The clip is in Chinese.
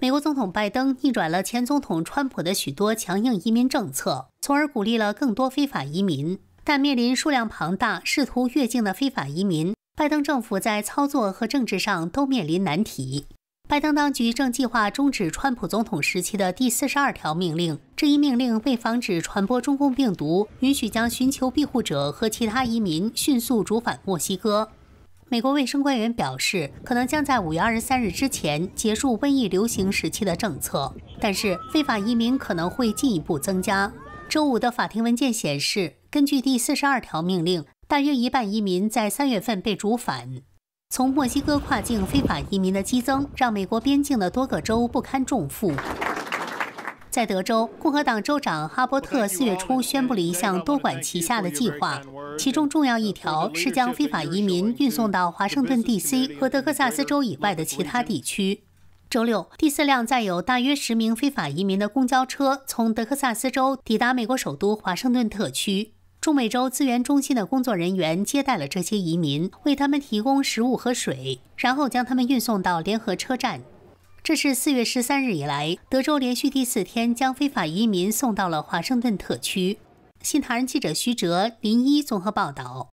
美国总统拜登逆转了前总统川普的许多强硬移民政策，从而鼓励了更多非法移民。但面临数量庞大、试图越境的非法移民，拜登政府在操作和政治上都面临难题。拜登当局正计划终止川普总统时期的第四十二条命令，这一命令为防止传播中共病毒，允许将寻求庇护者和其他移民迅速逐返墨西哥。美国卫生官员表示，可能将在五月二十三日之前结束瘟疫流行时期的政策，但是非法移民可能会进一步增加。周五的法庭文件显示，根据第四十二条命令，大约一半移民在三月份被逐返。从墨西哥跨境非法移民的激增，让美国边境的多个州不堪重负。在德州，共和党州长哈波特四月初宣布了一项多管齐下的计划，其中重要一条是将非法移民运送到华盛顿 DC 和德克萨斯州以外的其他地区。周六，第四辆载有大约十名非法移民的公交车从德克萨斯州抵达美国首都华盛顿特区。中美洲资源中心的工作人员接待了这些移民，为他们提供食物和水，然后将他们运送到联合车站。这是四月十三日以来，德州连续第四天将非法移民送到了华盛顿特区。《新唐人记者徐哲林一综合报道》。